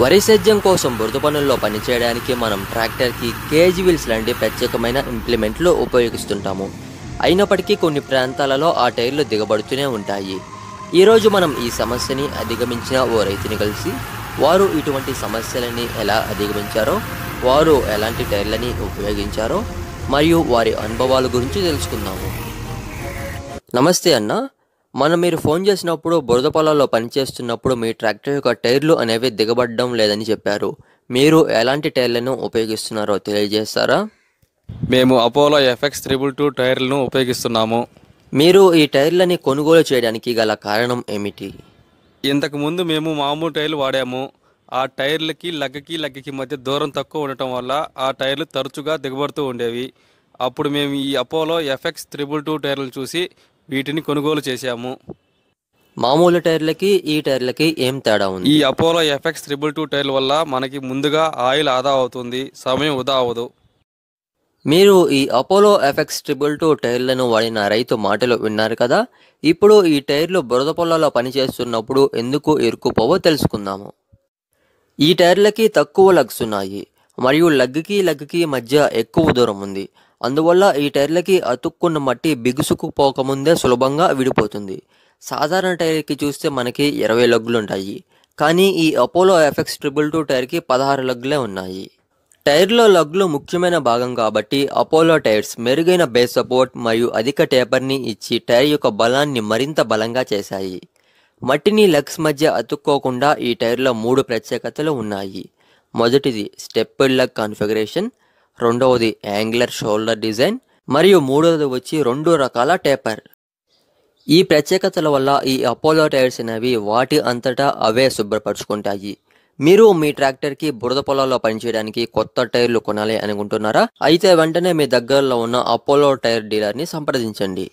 వరి సేద్యం కోసం బురద పనుల్లో పనిచేయడానికి మనం ట్రాక్టర్కి కేజీవిల్స్ వీల్స్ లాంటి ప్రత్యేకమైన ఇంప్లిమెంట్లు ఉపయోగిస్తుంటాము అయినప్పటికీ కొన్ని ప్రాంతాలలో ఆ టైర్లు దిగబడుతూనే ఉంటాయి ఈరోజు మనం ఈ సమస్యని అధిగమించిన ఓ రైతుని కలిసి వారు ఇటువంటి సమస్యలని ఎలా అధిగమించారో వారు ఎలాంటి టైర్లని ఉపయోగించారో మరియు వారి అనుభవాల గురించి తెలుసుకుందాము నమస్తే అన్న మనం మీరు ఫోన్ చేసినప్పుడు బురద పొలాల్లో పనిచేస్తున్నప్పుడు మీ ట్రాక్టర్ యొక్క టైర్లు అనేవి దిగబడడం లేదని చెప్పారు మీరు ఎలాంటి టైర్లను ఉపయోగిస్తున్నారో తెలియజేస్తారా మేము అపోలో ఎఫ్ఎక్స్ త్రిబుల్ టూ టైర్లను ఉపయోగిస్తున్నాము మీరు ఈ టైర్లని కొనుగోలు చేయడానికి గల కారణం ఏమిటి ఇంతకుముందు మేము మామూలు టైర్లు వాడాము ఆ టైర్లకి లగ్గకి లగ్గకి మధ్య దూరం తక్కువ ఉండటం వల్ల ఆ టైర్లు తరచుగా దిగబడుతూ ఉండేవి అప్పుడు మేము ఈ అపోలో ఎఫ్ఎక్స్ త్రిబుల్ టూ టైర్లు చూసి వీటిని కొనుగోలు చేశాము మామూలు టైర్లకి ఈ టైర్లకి ఏం తేడా ఉంది ఈ Apollo FX triple two tyre వల్ల మనకి ముందుగా ఆయిల్ ఆదా అవుతుంది సమయం వృధా అవ్వదు మీరు ఈ అపోలో ఎఫ్ఎక్స్ ట్రిబుల్ టూ టైర్లను వాడిన రైతు మాటలు విన్నారు కదా ఇప్పుడు ఈ టైర్లు బురద పొలాల్లో పనిచేస్తున్నప్పుడు ఎందుకు ఇరుక్కుపోవో తెలుసుకుందాము ఈ టైర్లకి తక్కువ లగ్స్ ఉన్నాయి మరియు లగ్కి లగ్కి మధ్య ఎక్కువ దూరం ఉంది అందువల్ల ఈ టైర్లకి అతుక్కున్న మట్టి బిగుసుకుపోకముందే సులభంగా విడిపోతుంది సాధారణ టైర్కి చూస్తే మనకి ఇరవై లగ్గులు ఉంటాయి కానీ ఈ అపోలో ఎఫెక్స్ ట్రిపుల్ టూ టైర్కి పదహారు లగ్గులే ఉన్నాయి టైర్లో లగ్లు ముఖ్యమైన భాగం కాబట్టి అపోలో టైర్స్ మెరుగైన బేస్ సపోర్ట్ మరియు అధిక టేపర్ని ఇచ్చి టైర్ యొక్క బలాన్ని మరింత బలంగా చేశాయి మట్టిని లగ్స్ మధ్య అతుక్కోకుండా ఈ టైర్లో మూడు ప్రత్యేకతలు ఉన్నాయి మొదటిది స్టెప్ లగ్ కాన్ఫిగరేషన్ రెండవది యాంగులర్ షోల్డర్ డిజైన్ మరియు మూడవది వచ్చి రెండు రకాల టేపర్ ఈ ప్రత్యేకతల వల్ల ఈ అపోలో టైర్స్ అనేవి వాటి అంతటా అవే శుభ్రపరుచుకుంటాయి మీరు మీ ట్రాక్టర్కి బురద పొలాల్లో పనిచేయడానికి కొత్త టైర్లు కొనాలి అనుకుంటున్నారా అయితే వెంటనే మీ దగ్గరలో ఉన్న అపోలో టైర్ డీలర్ని సంప్రదించండి